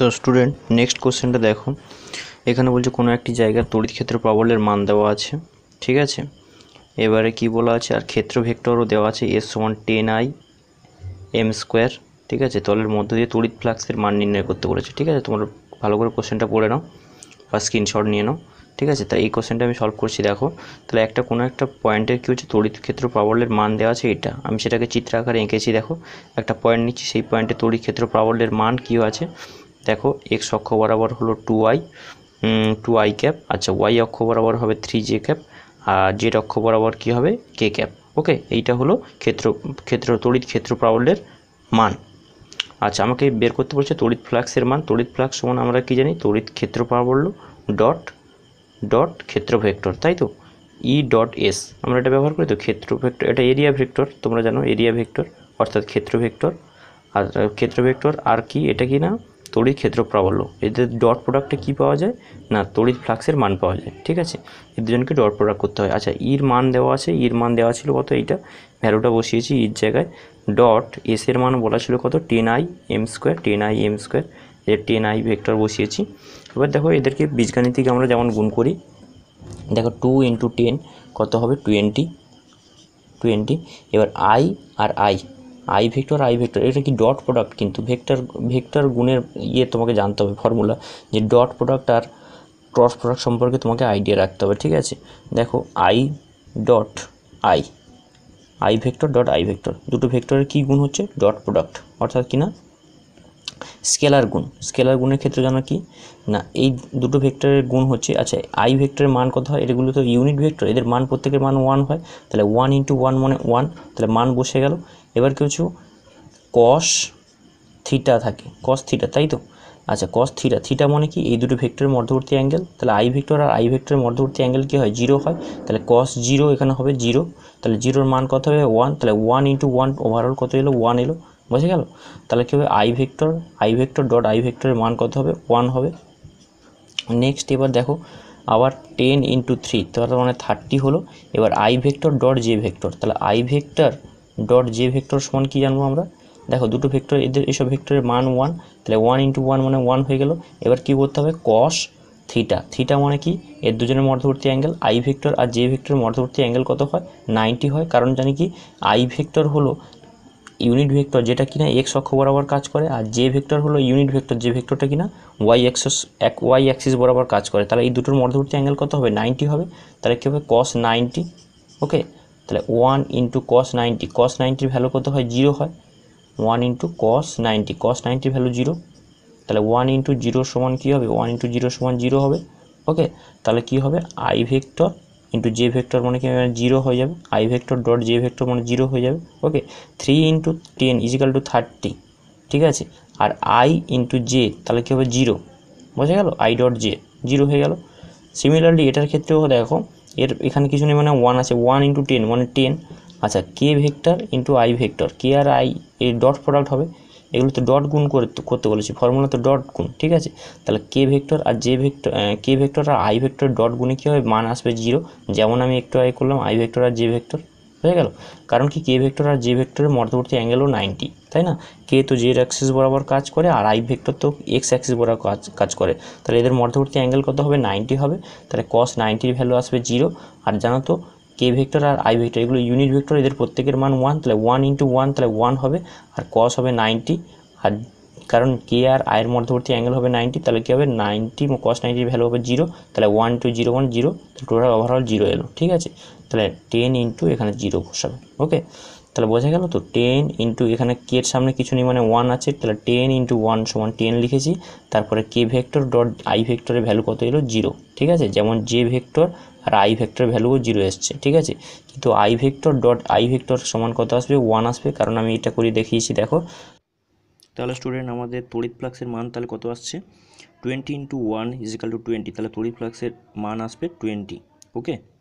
তো student next কোশ্চেনটা দেখো এখানে বলছে কোনো একটি জায়গার তড়িৎ ক্ষেত্র প্রবলের মান দেওয়া আছে ঠিক আছে এবারে কি বলা আছে আর ক্ষেত্র ভেক্টরও দেওয়া আছে এস সমান টেন আই এম স্কোয়ার ঠিক আছে তলের মধ্য দিয়ে তড়িৎ ফ্লাক্সের মান নির্ণয় করতে বলেছে ঠিক আছে তোমার ভালো করে কোশ্চেনটা পড়ে নাও বা স্ক্রিনশট নিয়ে নাও ঠিক আছে তাই এই কোশ্চেনটা আমি সলভ করছি দেখো তাহলে একটা কোনো একটা পয়েন্টের কী হচ্ছে তড়িৎ ক্ষেত্র প্রাবল্যের মান দেওয়া আছে এটা আমি সেটাকে চিত্র আকারে এঁকেছি দেখো একটা পয়েন্ট নিচ্ছি সেই পয়েন্টে তড়িৎ ক্ষেত্র প্রাবল্যের মান কী আছে দেখো এক্স অক্ষ বরাবর হলো two I two I cap আচ্ছা ওয়াই অক্ষ বরাবর হবে থ্রি জে ক্যাপ আর জেড অক্ষ বরাবর কী হবে কে ক্যাপ ওকে এইটা হলো ক্ষেত্র ক্ষেত্র তড়িৎ ক্ষেত্র প্রাবল্যের মান আচ্ছা আমাকে বের করতে বলছে তড়িৎ ফ্লাক্সের মান তড়িৎ ফ্লাক্স সমান আমরা কি জানি তড়িৎ ক্ষেত্র প্রাবল্য ডট ডট ক্ষেত্র ভেক্টর তাই তো ই ডট এস আমরা এটা ব্যবহার করি তো ক্ষেত্র ভেক্টর এটা এরিয়া ভেক্টর তোমরা জানো এরিয়া ভেক্টর অর্থাৎ ক্ষেত্র ভেক্টর আর ক্ষেত্র ভেক্টর আর কি এটা কি না তড়িৎ ক্ষেত্র প্রাবল্য এদের ডট প্রোডাক্টে কি পাওয়া যায় না তড়িৎ ফ্লাক্সের মান পাওয়া যায় ঠিক আছে এই দুজনকে ডট প্রোডাক্ট করতে হয় আচ্ছা ইর e মান দেওয়া আছে ইর e মান দেওয়া ছিল কত এইটা ভ্যালুটা বসিয়েছি ইর e জায়গায় ডট এস এর মান বলা ছিল কত ten I M square ten I M square এর টেন আই ভেক্টর বসিয়েছি এবার দেখো এদেরকে বীজগাণিতিক আমরা যেমন গুণ করি দেখো টু ইন্টু টেন কত হবে টোয়েন্টি টোয়েন্টি এবার আই আর I I vector I vector এটা কি ডট প্রোডাক্ট কিন্তু ভেক্টর ভেক্টর গুণের ইয়ে তোমাকে জানতে হবে ফর্মুলা যে ডট প্রোডাক্ট আর ক্রস প্রোডাক্ট সম্পর্কে তোমাকে আইডিয়া রাখতে হবে ঠিক আছে দেখো I dot I I vector dot I vector দুটো ভেক্টরের কী গুণ হচ্ছে ডট প্রোডাক্ট অর্থাৎ কি না স্কেলার গুণ স্কেলার গুণের ক্ষেত্রে জানো কি না এই দুটো ভেক্টরের গুণ হচ্ছে আচ্ছা আই ভেক্টরের মান কত হয় এগুলো তো ইউনিট ভেক্টর এদের মান প্রত্যেকের মান ওয়ান হয় তাহলে ওয়ান ইন্টু ওয়ান মানে ওয়ান তাহলে মান বসে গেল এবার কিছু কস থিটা থাকে কস থিটা তাই তো আচ্ছা কস থিটা থিটা মানে কি এই দুটো ভেক্টরের মধ্যবর্তী অ্যাঙ্গেল তাহলে আই ভেক্টর আর আই ভেক্টরের মধ্যবর্তী অ্যাঙ্গেল কী হয় জিরো হয় তাহলে কস জিরো এখানে হবে জিরো তাহলে জিরোর মান কত হবে ওয়ান তাহলে ওয়ান ইন্টু ওয়ান ওভারঅল কত এলো ওয়ান এলো বুঝে গেল তাহলে কী হবে I vector I vector dot I ভেক্টরের মান কত হবে ওয়ান হবে নেক্সট এবার দেখো আবার টেন ইন্টু থ্রি তার মানে থার্টি হলো এবার I vector dot J vector তাহলে I vector dot J vector সমান কী জানবো আমরা দেখো দুটো ভেক্টর এদের এসব ভেক্টরের মান ওয়ান তাহলে ওয়ান ইন্টু ওয়ান মানে ওয়ান হয়ে গেল এবার কি করতে হবে কস থিটা থিটা মানে কি এর দুজনের মধ্যবর্তী অ্যাঙ্গেল আই ভেক্টর আর জে ভেক্টরের মধ্যবর্তী অ্যাঙ্গেল কত হয় নাইনটি হয় কারণ জানি কি আই ভেক্টর হলো ইউনিট ভেক্টর যেটা কিনা এক্স অক্ষ বরাবর কাজ করে আর যে ভেক্টর হলো ইউনিট ভেক্টর যে ভেক্টরটা কিনা ওয়াই অ্যাক্সিস এক ওয়াই অ্যাক্সিস বরাবর কাজ করে তাহলে এই দুটোর মধ্যবর্তী অ্যাঙ্গেল কত হবে নাইনটি হবে তাহলে কী হবে কস নাইনটি ওকে তাহলে one into cos ninety cos নাইনটির ভ্যালু কত হয় জিরো হয় one into cos ninety cos নাইনটির ভ্যালু জিরো তাহলে ওয়ান ইন্টু জিরো সমান কী হবে ওয়ান ইন্টু জিরো সমান জিরো হবে ওকে তাহলে কি হবে I vector into J vector মানে কি জিরো হয়ে যাবে I vector dot J vector মানে জিরো হয়ে যাবে okay three into ten equal to thirty ঠিক আছে আর আই ইন্টু জে তাহলে কী হবে জিরো বোঝা গেল আই ডট জে জিরো হয়ে গেল সিমিলারলি এটার ক্ষেত্রেও দেখো এর এখানে কিছু নেই মানে ওয়ান আছে ওয়ান ইন্টু টেন মানে টেন আচ্ছা K vector into I vector K আর আই এই ডট প্রোডাক্ট হবে এগুলো তো ডট গুণ করতে বলেছি ফর্মুলা তো ডট গুণ ঠিক আছে তাহলে কে ভেক্টর আর যে ভেক্টর কে ভেক্টর আর আই ভেক্টর ডট গুণে কী হবে মান আসবে জিরো যেমন আমি একটু আই করলাম আই ভেক্টর আর জে ভেক্টর হয়ে গেল কারণ কি কে ভেক্টর আর জে ভেক্টরের মধ্যবর্তী অ্যাঙ্গেলও নাইনটি তাই না কে তো জে অ্যাক্সিস বরাবর কাজ করে আর আই ভেক্টর তো এক্স অ্যাক্সিস বরাবর কাজ কাজ করে তাহলে এদের মধ্যবর্তী অ্যাঙ্গেল কত হবে নাইনটি হবে তাহলে কস নাইনটির ভ্যালু আসবে জিরো আর জানো তো কে ভেক্টর আর আই ভেক্টর এগুলো ইউনিট ভেক্টর এদের প্রত্যেকের মান ওয়ান তাহলে ওয়ান ইন্টু ওয়ান তাহলে ওয়ান হবে আর কস হবে নাইনটি আর কারণ কে আর আয়ের মধ্যবর্তী অ্যাঙ্গেল হবে নাইনটি তাহলে কী হবে নাইনটি কস নাইনটির ভ্যালু হবে জিরো তাহলে one two zero one zero total overall zero এলো ঠিক আছে তাহলে টেন ইন্টু এখানে জিরো বসাবে ওকে তাহলে বোঝা গেল তো টেন ইন্টু এখানে কে এর সামনে কিছু নেই মানে ওয়ান আছে তাহলে টেন ইন্টু ওয়ান সমান টেন লিখেছি তারপরে কে ভেক্টর ডট আই ভেক্টরের ভ্যালু কত এলো জিরো ঠিক আছে যেমন জে ভেক্টর আর আই ভেক্টরের ভ্যালুও জিরো এসছে ঠিক আছে কিন্তু I vector dot I vector সমান কত আসবে ওয়ান আসবে কারণ আমি এটা করে দেখিয়েছি দেখো তাহলে স্টুডেন্ট আমাদের তড়িৎ ফ্লাক্সের মান তাহলে কত আসছে twenty into one equal to twenty তাহলে তড়িৎ ফ্লাক্সের মান আসবে টোয়েন্টি ওকে